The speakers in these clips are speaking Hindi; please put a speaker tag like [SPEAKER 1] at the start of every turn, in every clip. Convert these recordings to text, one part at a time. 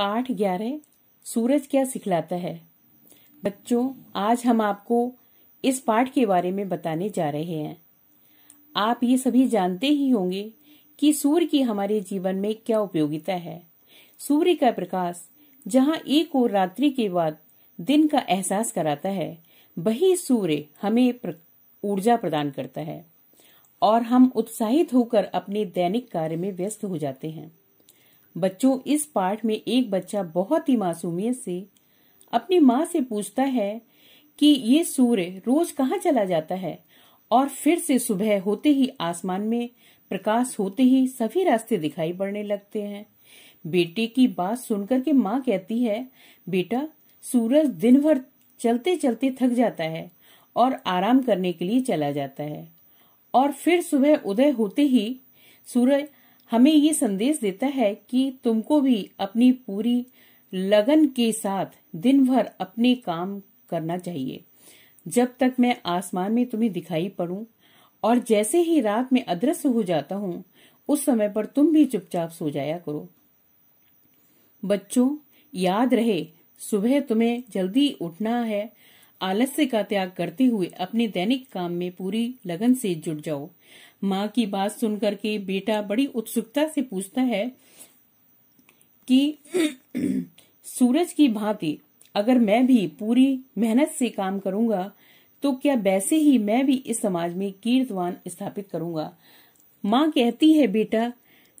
[SPEAKER 1] पाठ ग्यारह सूरज क्या सिखलाता है बच्चों आज हम आपको इस पाठ के बारे में बताने जा रहे हैं आप ये सभी जानते ही होंगे कि सूर्य की हमारे जीवन में क्या उपयोगिता है सूर्य का प्रकाश जहाँ एक और रात्रि के बाद दिन का एहसास कराता है वही सूर्य हमें ऊर्जा प्रदान करता है और हम उत्साहित होकर अपने दैनिक कार्य में व्यस्त हो जाते हैं बच्चों इस पाठ में एक बच्चा बहुत ही मासूमियत से अपनी माँ से पूछता है कि ये सूर्य रोज कहाँ चला जाता है और फिर से सुबह होते ही आसमान में प्रकाश होते ही सभी रास्ते दिखाई पड़ने लगते हैं बेटे की बात सुनकर के माँ कहती है बेटा सूरज दिन भर चलते चलते थक जाता है और आराम करने के लिए चला जाता है और फिर सुबह उदय होते ही सूरज हमें ये संदेश देता है कि तुमको भी अपनी पूरी लगन के साथ दिन भर अपने काम करना चाहिए जब तक मैं आसमान में तुम्हें दिखाई पड़ू और जैसे ही रात में अदृश्य हो जाता हूँ उस समय पर तुम भी चुपचाप सो जाया करो बच्चों याद रहे सुबह तुम्हें जल्दी उठना है आलस्य का त्याग करते हुए अपने दैनिक काम में पूरी लगन से जुट जाओ माँ की बात सुनकर के बेटा बड़ी उत्सुकता से पूछता है कि सूरज की भांति अगर मैं भी पूरी मेहनत से काम करूंगा तो क्या वैसे ही मैं भी इस समाज में कीर्तवान स्थापित करूंगा माँ कहती है बेटा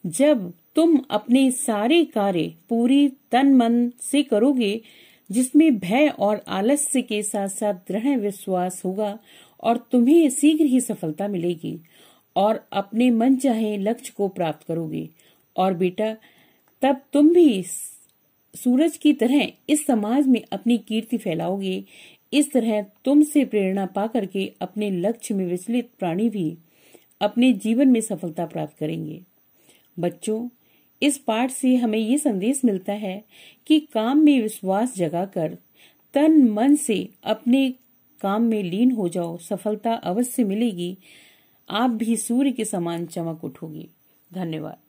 [SPEAKER 1] जब तुम अपने सारे कार्य पूरी तन मन से करोगे जिसमें भय और आलस्य के साथ साथ दृढ़ विश्वास होगा और तुम्हें शीघ्र ही सफलता मिलेगी और अपने मन चाहे लक्ष्य को प्राप्त करोगे और बेटा तब तुम भी सूरज की तरह इस समाज में अपनी कीर्ति फैलाओगे इस तरह तुमसे प्रेरणा पा करके अपने लक्ष्य में विचलित प्राणी भी अपने जीवन में सफलता प्राप्त करेंगे बच्चों इस पाठ से हमें ये संदेश मिलता है कि काम में विश्वास जगाकर तन मन से अपने काम में लीन हो जाओ सफलता अवश्य मिलेगी आप भी सूर्य के समान चमक उठोगी धन्यवाद